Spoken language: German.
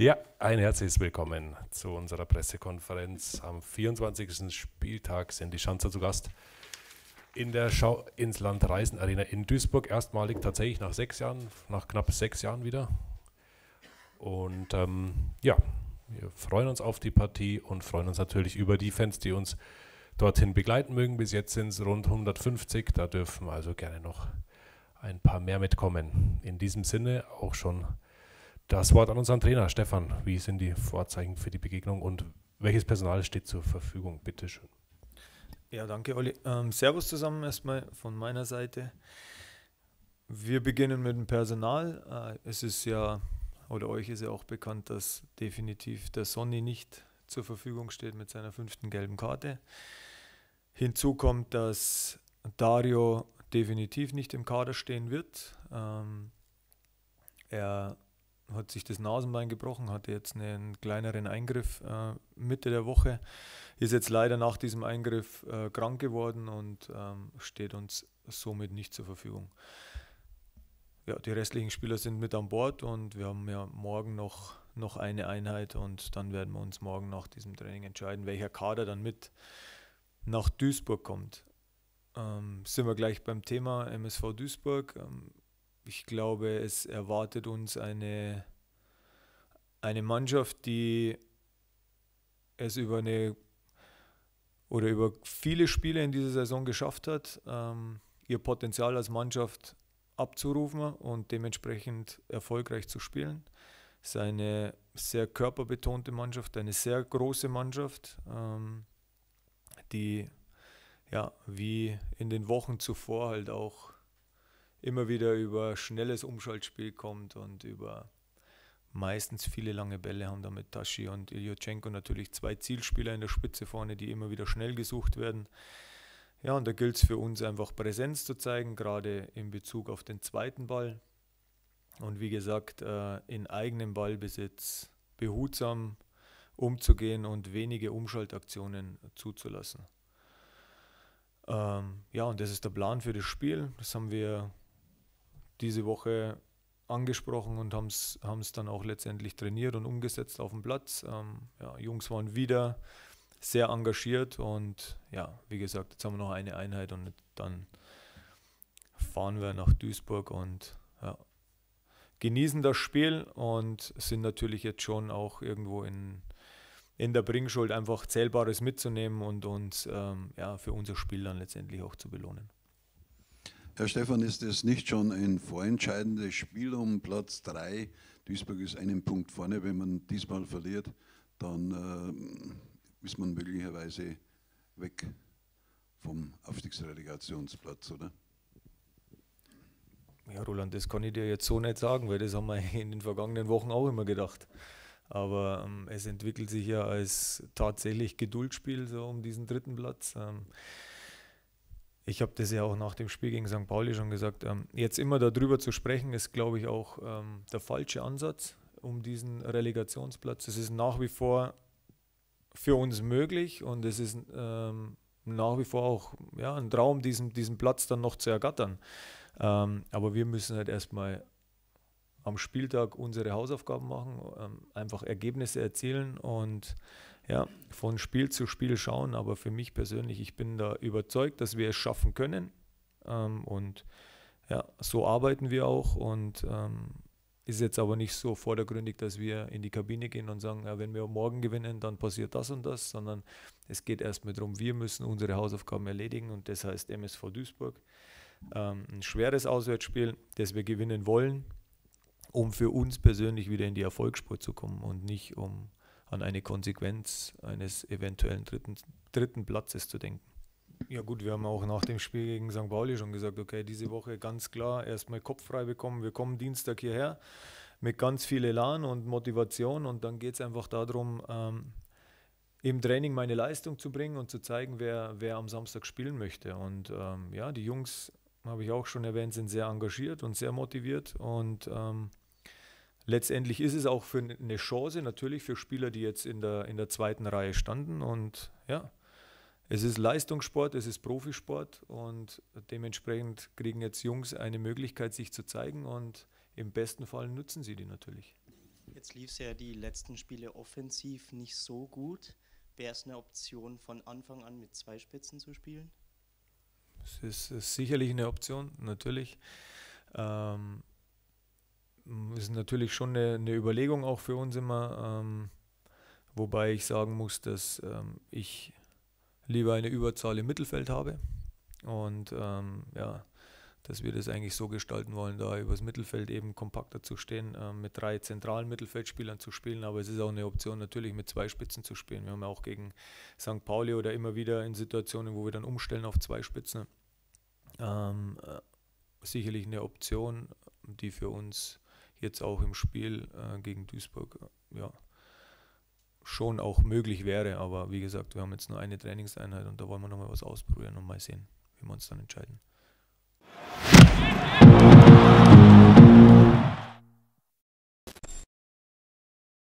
Ja, ein herzliches Willkommen zu unserer Pressekonferenz. Am 24. Spieltag sind die Schanzer zu Gast in der Schau ins Land Reisen Arena in Duisburg. Erstmalig tatsächlich nach sechs Jahren, nach knapp sechs Jahren wieder. Und ähm, ja, wir freuen uns auf die Partie und freuen uns natürlich über die Fans, die uns dorthin begleiten mögen. Bis jetzt sind es rund 150, da dürfen also gerne noch ein paar mehr mitkommen. In diesem Sinne auch schon. Das Wort an unseren Trainer. Stefan, wie sind die Vorzeichen für die Begegnung und welches Personal steht zur Verfügung? Bitte schön. Ja, danke, Olli. Ähm, servus zusammen erstmal von meiner Seite. Wir beginnen mit dem Personal. Äh, es ist ja, oder euch ist ja auch bekannt, dass definitiv der Sonny nicht zur Verfügung steht mit seiner fünften gelben Karte. Hinzu kommt, dass Dario definitiv nicht im Kader stehen wird. Ähm, er hat sich das Nasenbein gebrochen, hatte jetzt einen kleineren Eingriff äh, Mitte der Woche, ist jetzt leider nach diesem Eingriff äh, krank geworden und ähm, steht uns somit nicht zur Verfügung. Ja, die restlichen Spieler sind mit an Bord und wir haben ja morgen noch, noch eine Einheit und dann werden wir uns morgen nach diesem Training entscheiden, welcher Kader dann mit nach Duisburg kommt. Ähm, sind wir gleich beim Thema MSV Duisburg. Ähm, ich glaube, es erwartet uns eine, eine Mannschaft, die es über eine oder über viele Spiele in dieser Saison geschafft hat, ähm, ihr Potenzial als Mannschaft abzurufen und dementsprechend erfolgreich zu spielen. Es ist eine sehr körperbetonte Mannschaft, eine sehr große Mannschaft, ähm, die ja wie in den Wochen zuvor halt auch immer wieder über schnelles Umschaltspiel kommt und über meistens viele lange Bälle haben da mit Tashi und Ilyochenko natürlich zwei Zielspieler in der Spitze vorne, die immer wieder schnell gesucht werden. Ja, und da gilt es für uns einfach Präsenz zu zeigen, gerade in Bezug auf den zweiten Ball. Und wie gesagt, äh, in eigenem Ballbesitz behutsam umzugehen und wenige Umschaltaktionen zuzulassen. Ähm, ja, und das ist der Plan für das Spiel. Das haben wir diese Woche angesprochen und haben es dann auch letztendlich trainiert und umgesetzt auf dem Platz. Ähm, ja, Jungs waren wieder sehr engagiert und ja, wie gesagt, jetzt haben wir noch eine Einheit und dann fahren wir nach Duisburg und ja, genießen das Spiel und sind natürlich jetzt schon auch irgendwo in, in der Bringschuld einfach Zählbares mitzunehmen und uns ähm, ja, für unser Spiel dann letztendlich auch zu belohnen. Herr Stefan, ist das nicht schon ein vorentscheidendes Spiel um Platz 3? Duisburg ist einen Punkt vorne. Wenn man diesmal verliert, dann äh, ist man möglicherweise weg vom Aufstiegsrelegationsplatz, oder? Ja, Roland, das kann ich dir jetzt so nicht sagen, weil das haben wir in den vergangenen Wochen auch immer gedacht. Aber ähm, es entwickelt sich ja als tatsächlich Geduldsspiel so um diesen dritten Platz. Ähm, ich habe das ja auch nach dem Spiel gegen St. Pauli schon gesagt, ähm, jetzt immer darüber zu sprechen, ist, glaube ich, auch ähm, der falsche Ansatz um diesen Relegationsplatz. Es ist nach wie vor für uns möglich und es ist ähm, nach wie vor auch ja, ein Traum, diesen, diesen Platz dann noch zu ergattern. Ähm, aber wir müssen halt erstmal am Spieltag unsere Hausaufgaben machen, ähm, einfach Ergebnisse erzielen und ja, von Spiel zu Spiel schauen. Aber für mich persönlich, ich bin da überzeugt, dass wir es schaffen können. Ähm, und ja, so arbeiten wir auch und ähm, ist jetzt aber nicht so vordergründig, dass wir in die Kabine gehen und sagen, ja, wenn wir morgen gewinnen, dann passiert das und das, sondern es geht erstmal darum, wir müssen unsere Hausaufgaben erledigen und das heißt MSV Duisburg. Ähm, ein schweres Auswärtsspiel, das wir gewinnen wollen, um für uns persönlich wieder in die Erfolgsspur zu kommen und nicht um an eine Konsequenz eines eventuellen dritten, dritten Platzes zu denken. Ja gut, wir haben auch nach dem Spiel gegen St. Pauli schon gesagt, okay, diese Woche ganz klar erstmal Kopf frei bekommen. Wir kommen Dienstag hierher mit ganz viel Elan und Motivation und dann geht es einfach darum, ähm, im Training meine Leistung zu bringen und zu zeigen, wer, wer am Samstag spielen möchte. Und ähm, ja, die Jungs habe ich auch schon erwähnt, sind sehr engagiert und sehr motiviert. Und ähm, letztendlich ist es auch für eine Chance natürlich für Spieler, die jetzt in der, in der zweiten Reihe standen. Und ja, es ist Leistungssport, es ist Profisport und dementsprechend kriegen jetzt Jungs eine Möglichkeit, sich zu zeigen und im besten Fall nutzen sie die natürlich. Jetzt lief es ja die letzten Spiele offensiv nicht so gut. Wäre es eine Option, von Anfang an mit zwei Spitzen zu spielen? es ist sicherlich eine Option, natürlich. Ähm, ist natürlich schon eine, eine, Überlegung auch für uns immer, ähm, wobei ich sagen muss, dass ähm, ich lieber eine Überzahl im Mittelfeld habe und ähm, ja, dass wir das eigentlich so gestalten wollen, da übers Mittelfeld eben kompakter zu stehen, äh, mit drei zentralen Mittelfeldspielern zu spielen. Aber es ist auch eine Option, natürlich mit zwei Spitzen zu spielen. Wir haben ja auch gegen St. Pauli oder immer wieder in Situationen, wo wir dann umstellen auf zwei Spitzen ähm, äh, sicherlich eine Option, die für uns jetzt auch im Spiel äh, gegen Duisburg äh, ja, schon auch möglich wäre. Aber wie gesagt, wir haben jetzt nur eine Trainingseinheit und da wollen wir nochmal was ausprobieren und mal sehen, wie wir uns dann entscheiden.